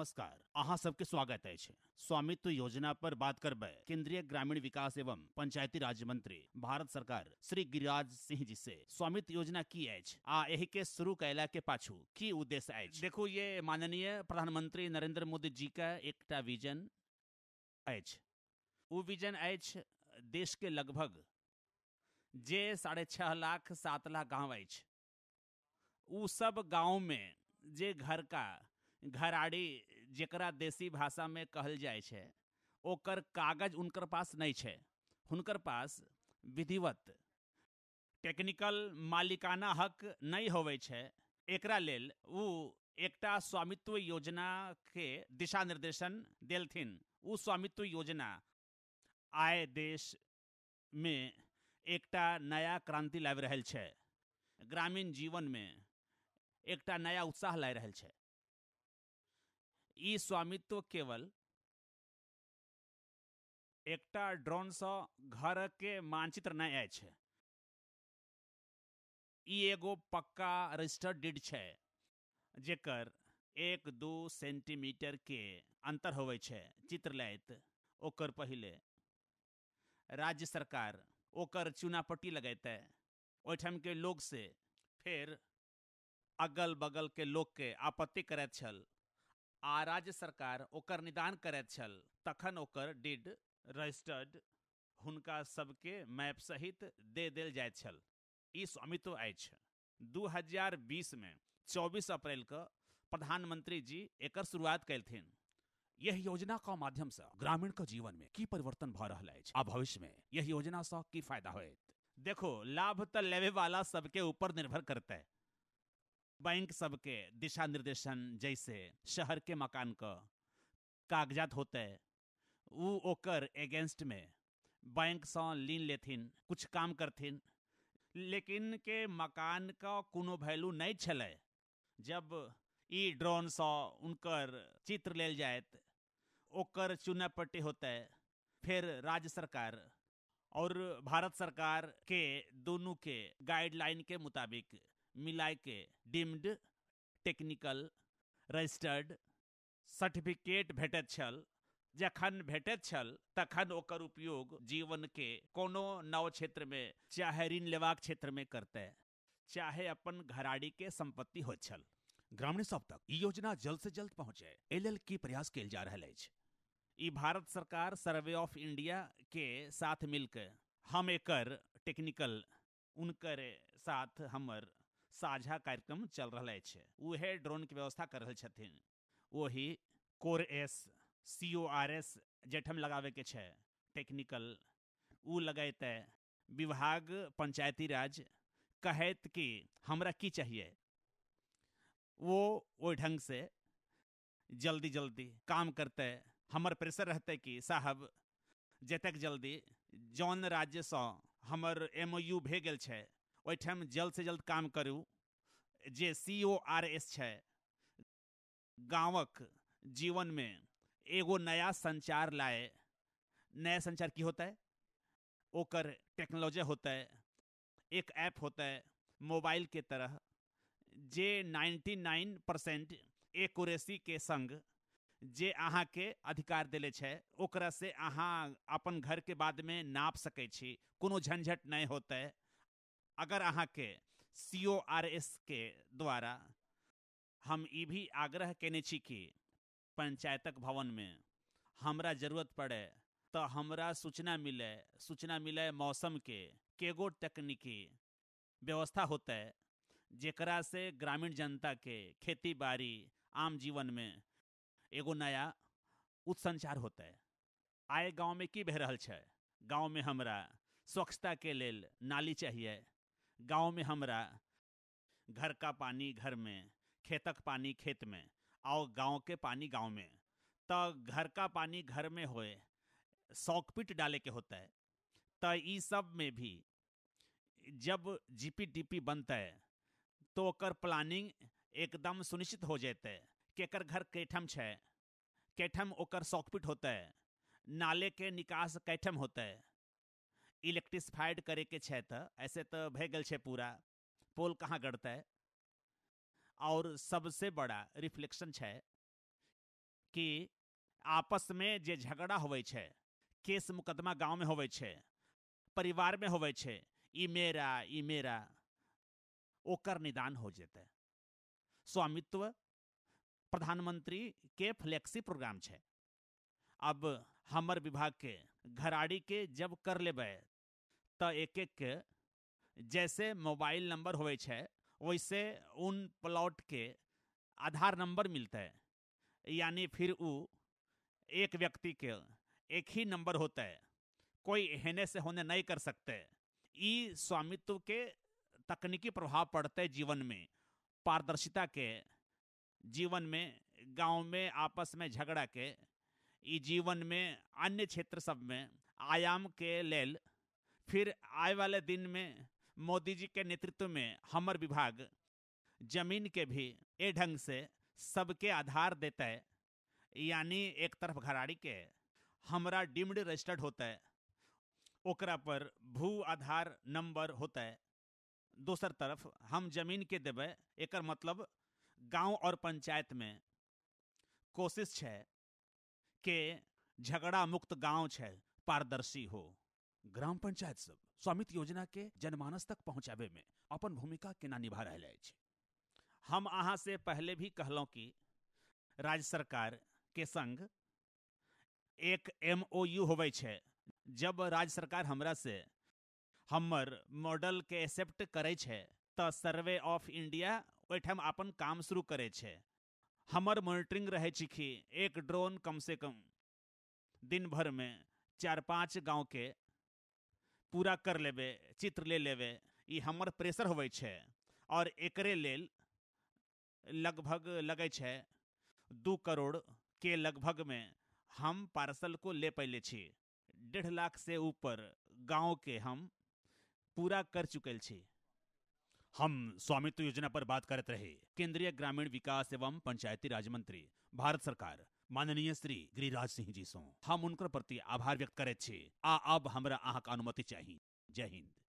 नमस्कार अहा सबके स्वागत है स्वामित्व योजना पर बात करबै केंद्रीय ग्रामीण विकास एवं पंचायती राज मंत्री भारत सरकार श्री गिरिराज सिंह जी से स्वामित्व योजना की है आ यही के शुरू कैला के पाछू की उद्देश्य है देखो ये माननीय प्रधानमंत्री नरेंद्र मोदी जी का एक विजन है विजन है देश के लगभग जे साढ़े छह लाख सात लाख गांव है उ सब गांव में जे घर का घराड़ी जरा देशी भाषा में कहल जाए ओकर कागज उनकर पास नहीं है हुनकर पास विधिवत टेक्निकल मालिकाना हक नहीं होवे छै एकरा लेल स्वामित्व योजना के दिशा निर्देशन दिलथिन उ स्वामित्व योजना आय देश में एक नया क्रांति ला रहल ग्रामीण जीवन में एक नया उत्साह ला रहा है ई स्वामित्व केवल एक ड्रोन से घर के मानचित्र नहि अछि ई एगो पक्का रजिस्टर्ड डीड छे जेकर एक दू सेंटीमीटर के अंतर होवे चित्र लैत ओकर पहले राज्य सरकार ओकर चुनापट्टी लगेतै ओम के लोग से फिर अगल बगल के लोग के आपत्ति करते छल आ राज्य सरकार ओकर निदान करैत छल तखन ओकर डिड रजिस्टर्ड हुनका सबके मैप सहित दे देल जाइत छल ई स्वामित्व अछि दू हजार में चौबीस अप्रैलके प्रधानमंत्री जी एकर शुरुआत कलथिन यह योजना का माध्यम से ग्रामीण के जीवन में की परिवर्तन भ रहा है आ भविष्य में यह योजना से की फायदा होत देखो लाभ तो लेवे वाला सबके ऊपर निर्भर करते बैंक सबके दिशा निर्देशन जैसे शहर के मकान का कागजात होते उ ओकर एगेंस्ट में बैंक से लीन लेथिन कुछ काम करथिन लेकिन के मकान का कोनो वैल्यू नहीं छले जब ई ड्रोन से उनकर चित्र लेल जायत ओकर चुना पट्टी होते फिर राज्य सरकार और भारत सरकार के दोनों के गाइडलाइन के मुताबिक मिला के डीम्ड टेक्निकल रजिस्टर्ड सर्टिफिकेट भेट छल जखन भेटैत छल तखन ओकर उपयोग जीवन के कोनो नव क्षेत्र में चाहे ऋण लेवाक क्षेत्र में करते चाहे अपन घराड़ी के संपत्ति हो छल ग्रामीण सब तक ई योजना जल्द से जल्द पहुंचे एल की प्रयास कल जा रहा है ई भारत सरकार सर्वे ऑफ इंडिया के साथ मिलकर हम एकर टेक्निकल उनकर साथ हमर साझा कार्यक्रम चल रहा है वह ड्रोन की व्यवस्था कर रहे हैं वही core S C O R S जेठम लगावे के छे टेक्निकल उ लगते विभाग पंचायती राज कहत कि हमरा की चाहिए वो वो ढंग से जल्दी जल्दी काम करते हमर प्रेशर रहते कि साहब जतक जल्दी जौन राज्य से हमर एम ओ यू भे गेल ओहिठाम से जल्द काम करू जे सी ओ आर एस छै गाँवक में एगो नया संचार लाए नया संचार की होता है ओकर टेक्नोलॉजी है एक ऐप है मोबाइल के तरह जे 99 परसेंट एकुरेसी के संग जे अहाँ के अधिकार दिले छै ओकरा से अहाँ अपन घर के बाद में नाप सकै छी कोनो झंझट नहीं है अगर अहाँ के सी ओ आर एस के द्वारा हम ई भी आग्रह कने कि पंचायतक भवन में हमरा जरूरत पड़े तो हमरा सूचना मिले सूचना मिले मौसम के केगो तकनीकी व्यवस्था होते जेकरा से ग्रामीण जनता के खेती बाड़ी आम जीवन में एगो नया उत्संचार होते आए गांव में की बह रहा है गांव में हमरा स्वच्छता के लिए नाली चाहिए गांव में हमरा घर का पानी घर में खेतक पानी खेत में और गांव के पानी गांव में तो घर का पानी घर में होए सॉकपिट डाले के होता है तो ई सब में भी जब जीपी डीपी बनता है तो ओकर प्लानिंग एकदम सुनिश्चित हो जाता है केकर घर कैठम है कैठम ओकर सॉकपिट होता है नाले के निकास कैठम होता है इलेक्ट्रिसफाइड करे के छे त ऐसे तो भे गल छे पूरा पोल कहाँ गड़ता है और सबसे बड़ा रिफ्लेक्शन छे कि आपस में जे झगड़ा होवे छे केस मुकदमा गांव में होवे छे परिवार में होवे छे ई मेरा ई मेरा ओकर निदान हो जेते स्वामित्व प्रधानमंत्री के फ्लेक्सी प्रोग्राम छे अब हमर विभाग के घराड़ी के जब कर ले तो एक एक जैसे मोबाइल नंबर होवे वैसे उन प्लॉट के आधार नंबर मिलता है यानी फिर वो एक व्यक्ति के एक ही नंबर होता है कोई एहने से होने नहीं कर सकते ई स्वामित्व के तकनीकी प्रभाव पड़ते जीवन में पारदर्शिता के जीवन में गांव में आपस में झगड़ा के जीवन में अन्य क्षेत्र सब में आयाम के लेल फिर आए वाले दिन में मोदी जी के नेतृत्व में हमर विभाग जमीन के भी ए ढंग से सबके आधार देता है यानी एक तरफ घराड़ी के हमारा डिम्ड रजिस्टर्ड होता है ओकरा पर भू आधार नंबर होता है दोसर तरफ हम जमीन के देवे एकर मतलब गांव और पंचायत में कोशिश है के झगड़ा मुक्त गांव छे पारदर्शी हो ग्राम पंचायत सब स्वामित्व योजना के जनमानस तक पहुंचाबे में अपन भूमिका केना निभा रहे है हम अहां से पहले भी कहलों कि राज्य सरकार के संग एक एमओयू होवे छे जब राज्य सरकार हमरा से हमर मॉडल के एक्सेप्ट करे छे तो सर्वे ऑफ इंडिया ओठम अपन काम शुरू करे छे हमर मॉनिटरिंग रहे चिखी एक ड्रोन कम से कम दिन भर में चार पांच गांव के पूरा कर लेबे चित्र ले लेबे ई हमर प्रेशर होवे छे और एकरे लेल लगभग लगे छे दू करोड़ के लगभग में हम पार्सल को ले पैले छी डेढ़ लाख से ऊपर गांव के हम पूरा कर चुके छी हम स्वामित्व योजना पर बात करते रहे केंद्रीय ग्रामीण विकास एवं पंचायती राज मंत्री भारत सरकार माननीय श्री गिरिराज सिंह जी सो हम उनके प्रति आभार व्यक्त करे छे आ अब हमारा अहाँ अनुमति चाहिए जय हिंद